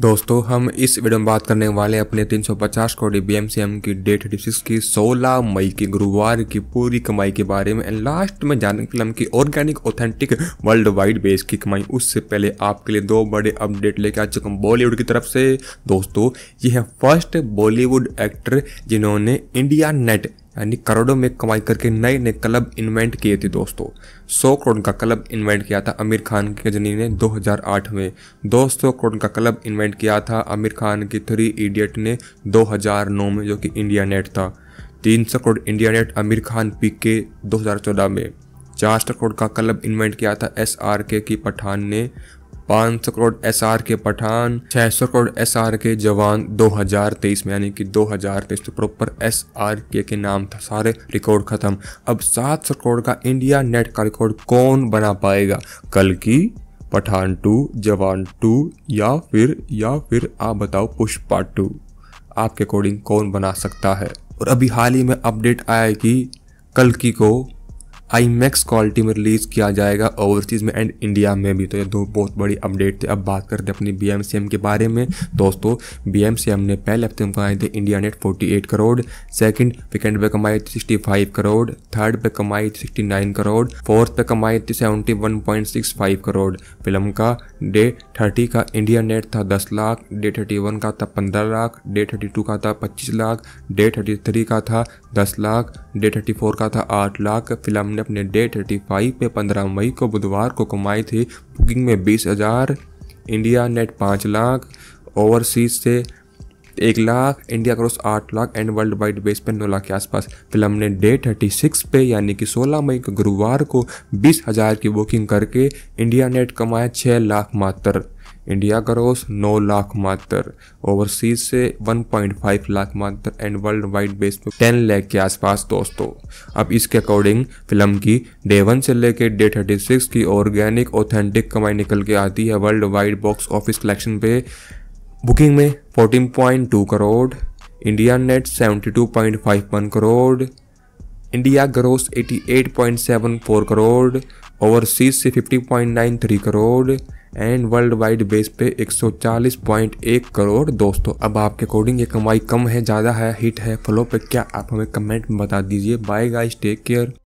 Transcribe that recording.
दोस्तों हम इस वीडियो में बात करने वाले अपने 350 करोड़ एम की डेट सिक्स की 16 मई की गुरुवार की पूरी कमाई के बारे में एंड लास्ट में जानने के लिए हम की organic authentic world wide base की कमाई उससे पहले आपके लिए दो बड़े अपडेट लेके आ चुका हूँ बॉलीवुड की तरफ से दोस्तों ये है फर्स्ट बॉलीवुड एक्टर जिन्होंने इंडिया नेट यानी करोड़ों में कमाई करके नए नए क्लब इन्वेंट किए थे दोस्तों 100 करोड़ का क्लब इन्वेंट किया था आमिर खान की गजनी ने 2008 में 200 करोड़ का क्लब इन्वेंट किया था आमिर खान की थ्री इडियट ने 2009 में जो कि इंडिया नेट था 300 करोड़ इंडिया नेट आमिर खान पी के दो में चार सौ करोड़ का क्लब इन्वेंट किया था एस आर के की पठान ने सौ करोड़ आर के पठान सौ करोड़ आर के जवान 2023 में यानी कि 2023 तो प्रॉपर एस के, के नाम था सारे रिकॉर्ड खत्म अब सात सौ करोड़ का इंडिया नेट का रिकॉर्ड कौन बना पाएगा कल की पठान टू जवान टू या फिर या फिर आप बताओ पुष्पा टू आपके अकॉर्डिंग कौन बना सकता है और अभी हाल ही में अपडेट आया कि कल की को आई मैक्स क्वालिटी में रिलीज़ किया जाएगा ओवरसीज़ में एंड इंडिया में भी तो ये दो बहुत बड़ी अपडेट थे अब बात करते हैं अपनी बी एम सी एम के बारे में दोस्तों बी एम सी एम ने पहले हफ्ते में कमाए थे India net forty eight crore second weekend पे कमाई थी सिक्सटी फाइव करोड़ थर्ड पे कमाई थी सिक्सटी नाइन करोड़ फोर्थ पे कमाई थी seventy one point six five crore film का डे थर्टी का इंडिया नेट था दस लाख डे थर्टी वन का था पंद्रह लाख डे थर्टी टू का था पच्चीस लाख डे थर्टी थ्री का था दस लाख डे थर्टी फोर का था आठ लाख फिल्म ने अपने डे थर्टी फाइव पे पंद्रह मई को बुधवार को कमाई थी बुकिंग में बीस हज़ार इंडिया नेट पाँच लाख ओवरसीज से एक लाख इंडिया क्रॉस आठ lakh and world wide base पर नौ लाख के आसपास फिल्म ने डे थर्टी सिक्स पे यानी कि सोलह मई को गुरुवार को बीस हज़ार की बुकिंग करके इंडिया नेट कमाया छः लाख मात्र इंडिया का रोस नौ लाख मात्र ओवरसीज से 1.5 लाख मात्र एंड वर्ल्ड वाइड बेस पर 10 लाख के आसपास दोस्तों अब इसके अकॉर्डिंग फिल्म की डे वन से लेकर डे 36 की ऑर्गेनिक ऑथेंटिक कमाई निकल के आती है world wide box office collection पे बुकिंग में 14.2 crore India net 72.51 crore India gross 88.74 crore overseas से 50.93 crore and world wide base पे 140.1 करोड़ दोस्तों अब आपके अकॉर्डिंग ये कमाई कम है ज़्यादा है हिट है फ्लो पे क्या आप हमें कमेंट में बता दीजिए बाय गाइस टेक केयर